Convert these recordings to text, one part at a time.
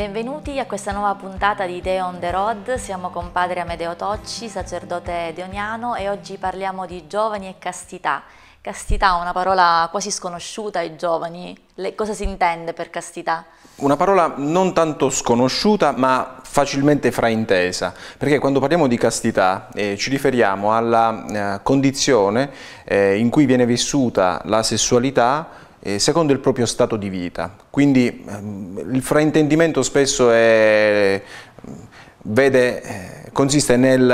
Benvenuti a questa nuova puntata di Deo on the Road, siamo con padre Amedeo Tocci, sacerdote deoniano e oggi parliamo di giovani e castità. Castità, è una parola quasi sconosciuta ai giovani, Le, cosa si intende per castità? Una parola non tanto sconosciuta ma facilmente fraintesa, perché quando parliamo di castità eh, ci riferiamo alla eh, condizione eh, in cui viene vissuta la sessualità eh, secondo il proprio stato di vita. Quindi ehm, il fraintendimento spesso è, eh, vede, eh, consiste nel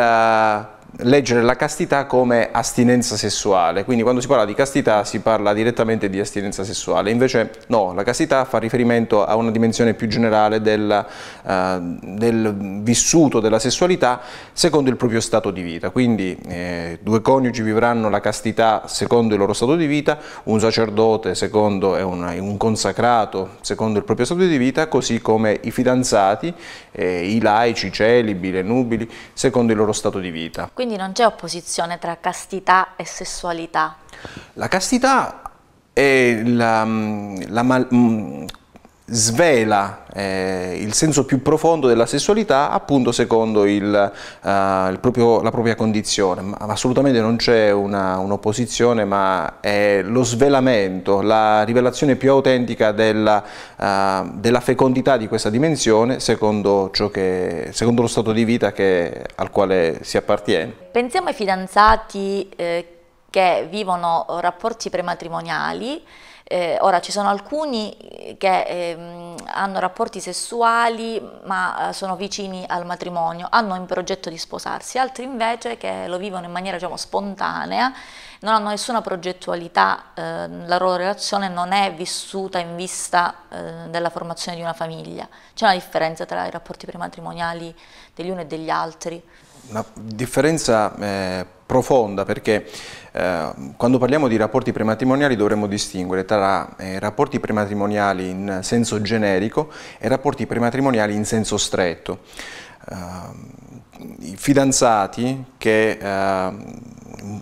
leggere la castità come astinenza sessuale, quindi quando si parla di castità si parla direttamente di astinenza sessuale, invece no, la castità fa riferimento a una dimensione più generale del, eh, del vissuto della sessualità secondo il proprio stato di vita, quindi eh, due coniugi vivranno la castità secondo il loro stato di vita, un sacerdote secondo è un, un consacrato secondo il proprio stato di vita, così come i fidanzati, eh, i laici, i celibi, le nubili, secondo il loro stato di vita. Quindi quindi non c'è opposizione tra castità e sessualità. La castità è la, mm, la mal, mm, svela eh, il senso più profondo della sessualità appunto secondo il, eh, il proprio, la propria condizione, ma assolutamente non c'è un'opposizione un ma è lo svelamento, la rivelazione più autentica della, eh, della fecondità di questa dimensione secondo, che, secondo, lo stato di vita che, al quale si appartiene. Pensiamo ai fidanzati eh, che vivono rapporti prematrimoniali eh, ora ci sono alcuni eh, che eh, hanno rapporti sessuali ma eh, sono vicini al matrimonio, hanno in progetto di sposarsi, altri invece che lo vivono in maniera diciamo, spontanea, non hanno nessuna progettualità, eh, la loro relazione non è vissuta in vista ehm, della formazione di una famiglia. C'è una differenza tra i rapporti prematrimoniali degli uni e degli altri? Una differenza eh, profonda perché eh, quando parliamo di rapporti prematrimoniali dovremmo distinguere tra eh, rapporti prematrimoniali in senso generico e rapporti prematrimoniali in senso stretto. Eh, I fidanzati che eh,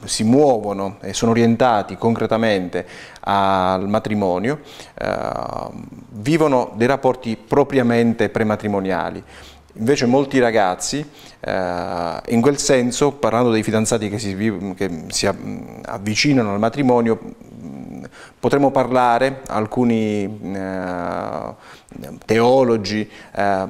si muovono e sono orientati concretamente al matrimonio, eh, vivono dei rapporti propriamente prematrimoniali. Invece molti ragazzi, eh, in quel senso, parlando dei fidanzati che si, che si avvicinano al matrimonio, Potremmo parlare, alcuni eh, teologi eh,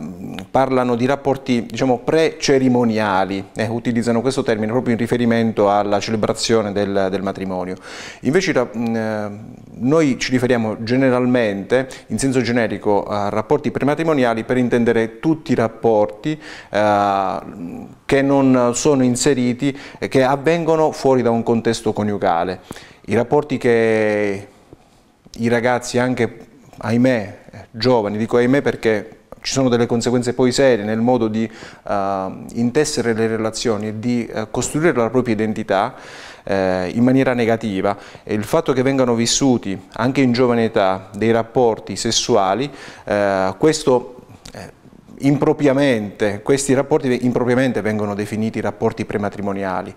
parlano di rapporti diciamo, pre-cerimoniali, eh, utilizzano questo termine proprio in riferimento alla celebrazione del, del matrimonio. Invece mm, eh, noi ci riferiamo generalmente, in senso generico, a rapporti prematrimoniali per intendere tutti i rapporti eh, che non sono inseriti, e che avvengono fuori da un contesto coniugale. I rapporti che i ragazzi, anche ahimè, giovani, dico ahimè perché ci sono delle conseguenze poi serie nel modo di uh, intessere le relazioni e di uh, costruire la propria identità uh, in maniera negativa e il fatto che vengano vissuti anche in giovane età dei rapporti sessuali, questo impropriamente, questi rapporti impropriamente vengono definiti rapporti prematrimoniali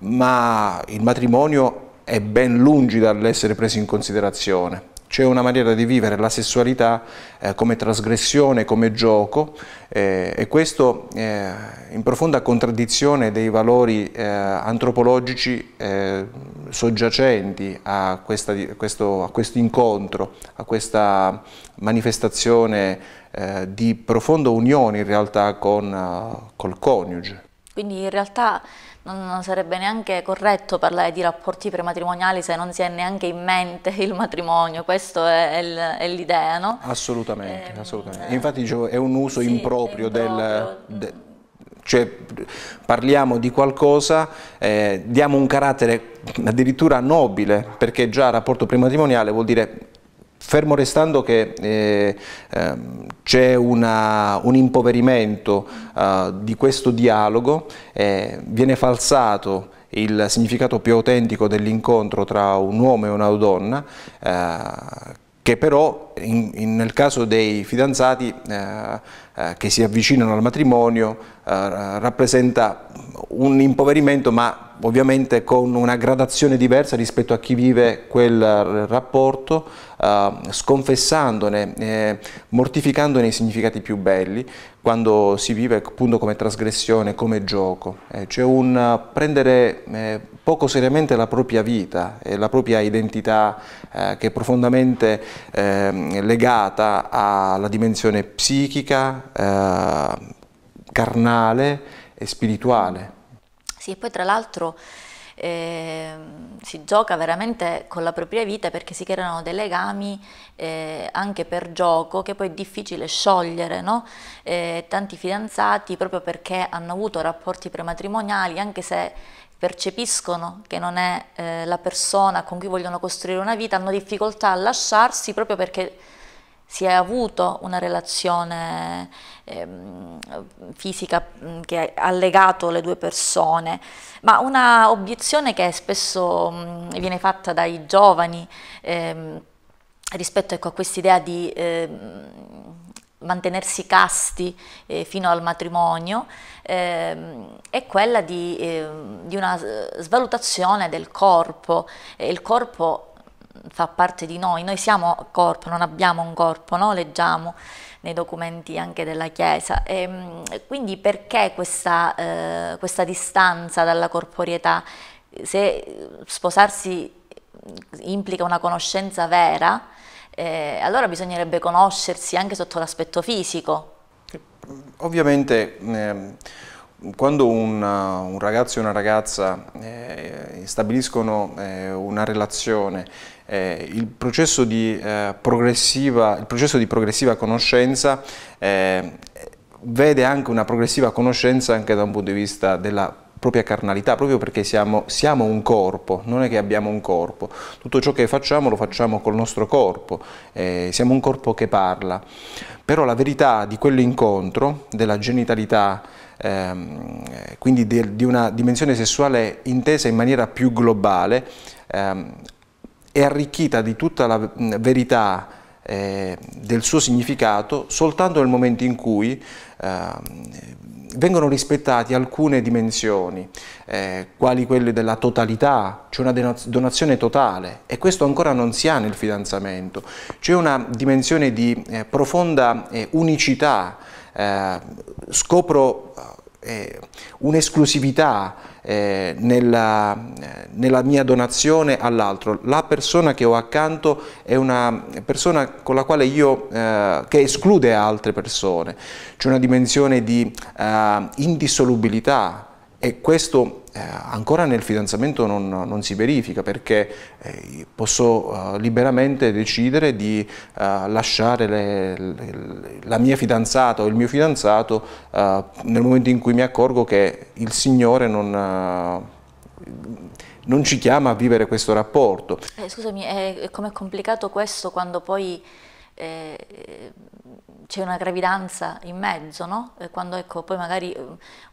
ma il matrimonio è ben lungi dall'essere preso in considerazione. C'è una maniera di vivere la sessualità eh, come trasgressione, come gioco eh, e questo eh, in profonda contraddizione dei valori eh, antropologici eh, soggiacenti a, questa, questo, a, questo, incontro, a questa manifestazione eh, di profonda unione in realtà con, col coniuge. Quindi in realtà non sarebbe neanche corretto parlare di rapporti prematrimoniali se non si è neanche in mente il matrimonio, questa è, l'idea, no? Assolutamente, eh, assolutamente. Eh, Infatti è un uso sì, improprio, improprio. del... De, cioè parliamo di qualcosa, eh, diamo un carattere addirittura nobile, perché già rapporto prematrimoniale vuol dire Fermo restando che eh, ehm, c'è un impoverimento eh, di questo dialogo, eh, viene falsato il significato più autentico dell'incontro tra un uomo e una donna, eh, che però in, in, nel caso dei fidanzati eh, eh, che si avvicinano al matrimonio eh, rappresenta un impoverimento ma ovviamente con una gradazione diversa rispetto a chi vive quel rapporto, eh, sconfessandone, eh, mortificandone i significati più belli, quando si vive appunto come trasgressione, come gioco. Eh, cioè un prendere eh, poco seriamente la propria vita e la propria identità eh, che è profondamente ehm, legata alla dimensione psichica, eh, carnale e spirituale. Sì, e poi tra l'altro eh, si gioca veramente con la propria vita perché si creano dei legami eh, anche per gioco che poi è difficile sciogliere, no? eh, tanti fidanzati proprio perché hanno avuto rapporti prematrimoniali anche se percepiscono che non è eh, la persona con cui vogliono costruire una vita, hanno difficoltà a lasciarsi proprio perché si è avuto una relazione eh, fisica che ha legato le due persone, ma una obiezione che spesso mh, viene fatta dai giovani eh, rispetto ecco, a quest'idea di eh, mantenersi casti eh, fino al matrimonio ehm, è quella di, eh, di una svalutazione del corpo. il corpo fa parte di noi, noi siamo corpo, non abbiamo un corpo, no? leggiamo nei documenti anche della Chiesa. E, ehm, quindi perché questa, eh, questa distanza dalla corporietà? Se sposarsi implica una conoscenza vera, eh, allora bisognerebbe conoscersi anche sotto l'aspetto fisico. Mm, ovviamente... Ehm quando un, eh, un, ragazzo e una ragazza eh, stabiliscono eh, una relazione, eh, il, processo di, eh, progressiva, il processo di progressiva conoscenza eh, vede anche una progressiva conoscenza anche da un punto di vista della propria carnalità, proprio perché siamo, siamo, un corpo, non è che abbiamo un corpo, tutto ciò che facciamo lo facciamo col nostro corpo, eh, siamo un corpo che parla, però la verità di quell'incontro, della genitalità, ehm, quindi di, di, una dimensione sessuale intesa in maniera più globale ehm, e arricchita di tutta la verità eh, del suo significato soltanto nel momento in cui ehm, vengono rispettate alcune dimensioni, eh, quali quelle della totalità, c'è cioè una donazione totale e questo ancora non si ha nel fidanzamento, c'è una dimensione di eh, profonda eh, unicità eh, scopro eh, un'esclusività eh, nella, nella, mia donazione all'altro. La persona che ho accanto è una persona con la quale io, eh, che esclude altre persone. C'è una dimensione di eh, indissolubilità e questo eh, ancora nel fidanzamento non, non si verifica perché eh, posso eh, liberamente decidere di eh, lasciare le, le, la mia fidanzata o il mio fidanzato eh, nel momento in cui mi accorgo che il Signore non eh, non ci chiama a vivere questo rapporto. Eh, scusami, è, è complicato questo quando poi eh, c'è una gravidanza in mezzo, no? quando ecco, poi magari eh,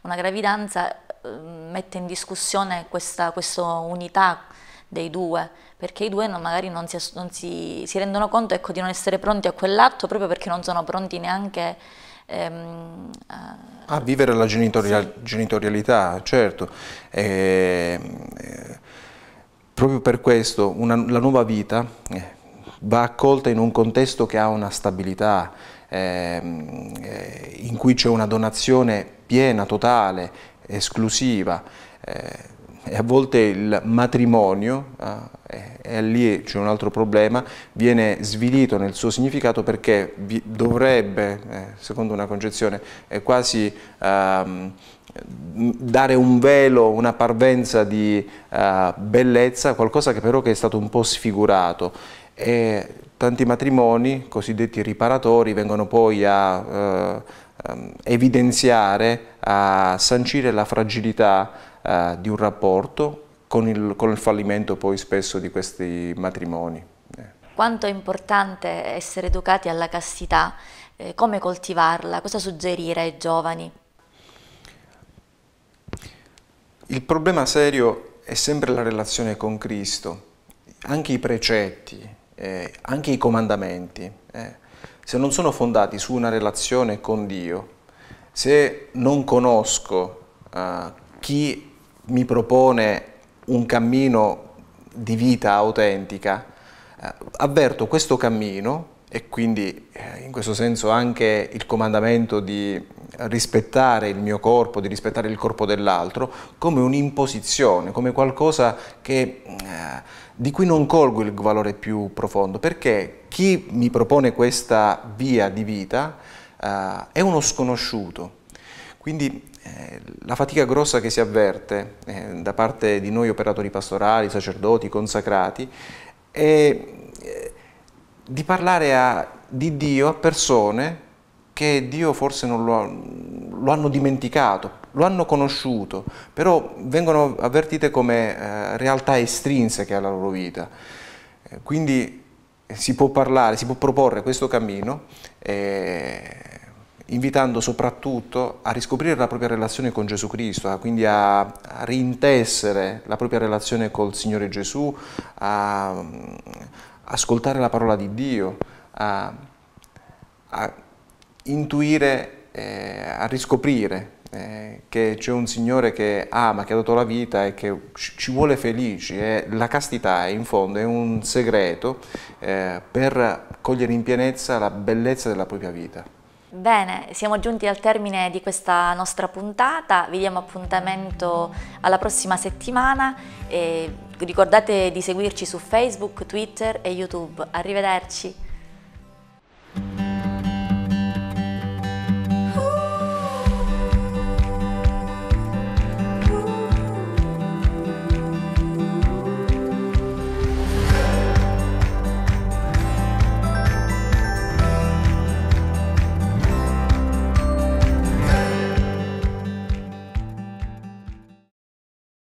una gravidanza eh, mette in discussione questa, questa unità dei due, perché i due non, magari non, si, non si, si, rendono conto ecco, di non essere pronti a quell'atto proprio perché non sono pronti neanche ehm, a... a... vivere la genitorial sì. genitorialità, certo. Eh, eh, proprio per questo una, la nuova vita... Eh va accolta in un contesto che ha una stabilità, ehm, eh, in cui c'è una donazione piena, totale, esclusiva. Eh, e a volte il matrimonio, eh, e lì c'è un altro problema, viene svilito nel suo significato perché dovrebbe, eh, secondo una concezione, quasi ehm, dare un velo, una parvenza di eh, bellezza, qualcosa che però che è stato un po' sfigurato e tanti matrimoni cosiddetti riparatori vengono poi a eh, ehm, evidenziare, a sancire la fragilità eh, di un rapporto con il, con il fallimento poi spesso di questi matrimoni. Eh. Quanto è importante essere educati alla castità, eh, come coltivarla, cosa suggerire ai giovani? Il problema serio è sempre la relazione con Cristo, anche i precetti, eh, anche i comandamenti, eh, se non sono fondati su una relazione con Dio, se non conosco eh, chi mi propone un cammino di vita autentica, eh, avverto questo cammino e quindi eh, in questo senso anche il comandamento di rispettare il mio corpo, di rispettare il corpo dell'altro, come un'imposizione, come qualcosa che, eh, di cui non colgo il valore più profondo, perché chi mi propone questa via di vita eh, è uno sconosciuto. Quindi eh, la fatica grossa che si avverte eh, da parte di noi operatori pastorali, sacerdoti, consacrati, è eh, di parlare a, di Dio a persone che Dio forse lo, ha, lo, hanno dimenticato, lo hanno conosciuto, però vengono avvertite come eh, realtà estrinseche alla loro vita. Eh, quindi si può parlare, si può proporre questo cammino eh, invitando soprattutto a riscoprire la propria relazione con Gesù Cristo, quindi a, a rintessere la propria relazione col Signore Gesù, a, a mm, ascoltare la parola di Dio, a, a intuire, eh, a riscoprire eh, che c'è un Signore che ama, che ha dato la vita e che ci vuole felici. Eh. La castità in fondo è un segreto eh, per cogliere in pienezza la bellezza della propria vita. Bene, siamo giunti al termine di questa nostra puntata, vi diamo appuntamento alla prossima settimana e ricordate di seguirci su Facebook, Twitter e YouTube. Arrivederci!